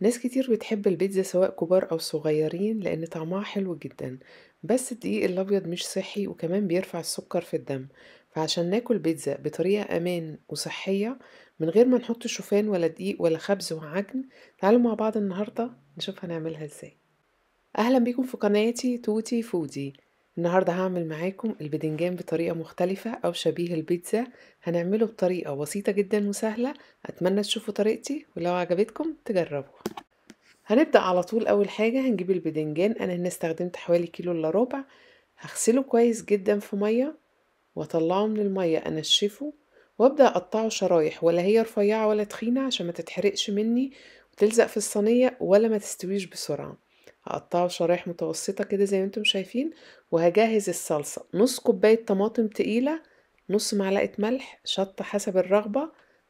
ناس كتير بتحب البيتزا سواء كبار أو صغيرين لأن طعمها حلو جدا بس الدقيق الأبيض مش صحي وكمان بيرفع السكر في الدم فعشان ناكل بيتزا بطريقة أمان وصحية من غير ما نحط شوفان ولا دقيق ولا خبز وعجن تعالوا مع بعض النهاردة نشوف هنعملها ازاي أهلا بيكم في قناتي توتي فودي النهاردة هعمل معاكم البدنجان بطريقة مختلفة أو شبيه البيتزا هنعمله بطريقة بسيطة جدا وسهلة أتمنى تشوفوا طريقتي ولو عجبتكم تجربوا هنبدأ على طول أول حاجة هنجيب البدنجان أنا هنا استخدمت حوالي كيلو إلا ربع هغسله كويس جدا في مية وأطلعه من المية أنشفه وأبدأ أقطعه شرايح ولا هي رفيعة ولا تخينة عشان ما تتحرقش مني وتلزق في الصينية ولا ما تستويش بسرعة هقطعه شرايح متوسطة كده زي ما انتم شايفين وهجهز الصلصة نص كوباية طماطم تقيلة نص معلقة ملح شطة حسب الرغبة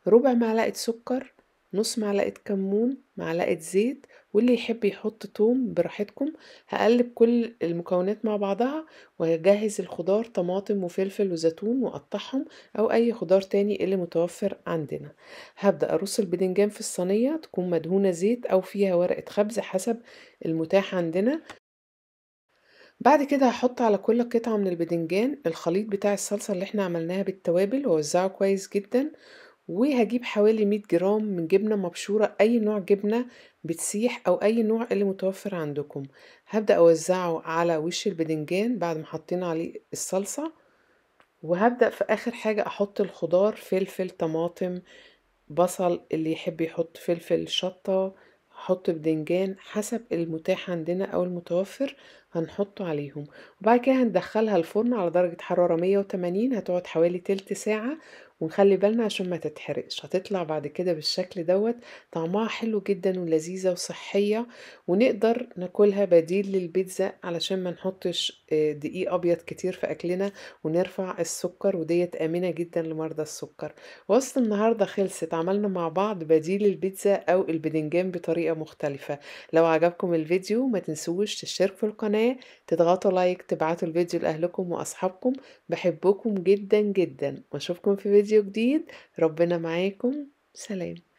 ربع معلقة سكر نص معلقة كمون معلقة زيت واللي يحب يحط توم براحتكم هقلب كل المكونات مع بعضها وهجهز الخضار طماطم وفلفل وزيتون وقطعهم او اي خضار تاني اللي متوفر عندنا هبدأ ارص البدنجان في الصينية تكون مدهونة زيت او فيها ورقة خبز حسب المتاح عندنا بعد كده هحط على كل قطعة من البدنجان الخليط بتاع الصلصة اللي احنا عملناها بالتوابل ووزعه كويس جدا وهجيب حوالي 100 جرام من جبنة مبشورة أي نوع جبنة بتسيح أو أي نوع اللي متوفر عندكم هبدأ أوزعه على وش البدنجان بعد ما حطينا عليه الصلصة وهبدأ في آخر حاجة أحط الخضار فلفل طماطم بصل اللي يحب يحط فلفل شطة أحط بدنجان حسب المتاح عندنا أو المتوفر هنحطه عليهم وبعد كده هندخلها الفرن على درجة حرارة 180 هتقعد حوالي تلت ساعة ونخلي بالنا عشان ما تتحرقش هتطلع بعد كده بالشكل دوت طعمها حلو جدا ولذيذة وصحية ونقدر ناكلها بديل للبيتزا علشان ما نحطش آه، دقيق ابيض كتير في اكلنا ونرفع السكر وديت امنة جدا لمرضى السكر وصل النهاردة خلصت عملنا مع بعض بديل البيتزا او البدنجان بطريقة مختلفة لو عجبكم الفيديو ما تنسوش تشتركوا في القناة القناة تضغطوا لايك تبعتوا الفيديو لأهلكم وأصحابكم بحبكم جدا جدا وأشوفكم في فيديو جديد ربنا معاكم سلام